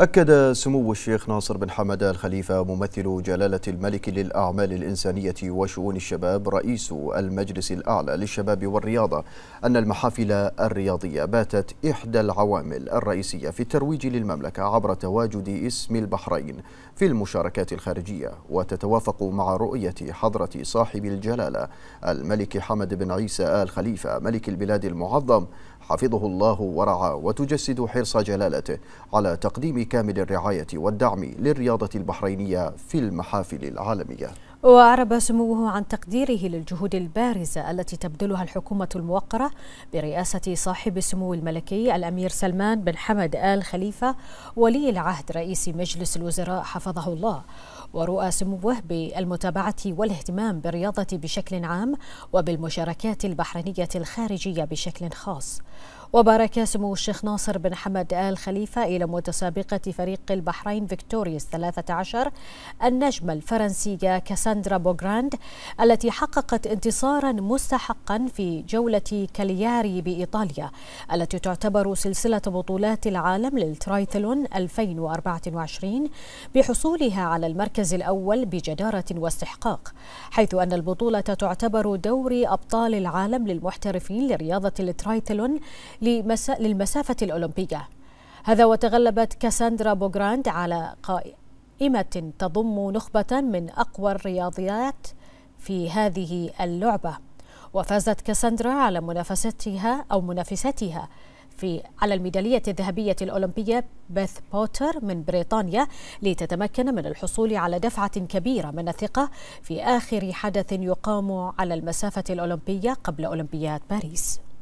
أكد سمو الشيخ ناصر بن حمد الخليفة ممثل جلالة الملك للأعمال الإنسانية وشؤون الشباب رئيس المجلس الأعلى للشباب والرياضة أن المحافل الرياضية باتت إحدى العوامل الرئيسية في الترويج للمملكة عبر تواجد اسم البحرين في المشاركات الخارجية وتتوافق مع رؤية حضرة صاحب الجلالة الملك حمد بن عيسى آل خليفة ملك البلاد المعظم حفظه الله ورعاه وتجسد حرص جلالته على تقديم كامل الرعاية والدعم للرياضة البحرينية في المحافل العالمية وأعرب سموه عن تقديره للجهود البارزة التي تبذلها الحكومة الموقرة برئاسة صاحب السمو الملكي الأمير سلمان بن حمد آل خليفة ولي العهد رئيس مجلس الوزراء حفظه الله ورؤى سموه بالمتابعة والاهتمام بالرياضة بشكل عام وبالمشاركات البحرينية الخارجية بشكل خاص وبارك سمو الشيخ ناصر بن حمد آل خليفة إلى متسابقة فريق البحرين فيكتوريوس 13 النجمة الفرنسية كسادة ساندرا بوغراند التي حققت انتصارا مستحقا في جولة كالياري بإيطاليا التي تعتبر سلسلة بطولات العالم للترايثلون 2024 بحصولها على المركز الأول بجدارة واستحقاق حيث أن البطولة تعتبر دوري أبطال العالم للمحترفين لرياضة الترايثلون للمسافة الأولمبية هذا وتغلبت كاساندرا بوغراند على قائد قائمة تضم نخبة من أقوى الرياضيات في هذه اللعبة وفازت كاساندرا على منافستها أو منافستها في على الميدالية الذهبية الأولمبية بيث بوتر من بريطانيا لتتمكن من الحصول على دفعة كبيرة من الثقة في آخر حدث يقام على المسافة الأولمبية قبل أولمبياد باريس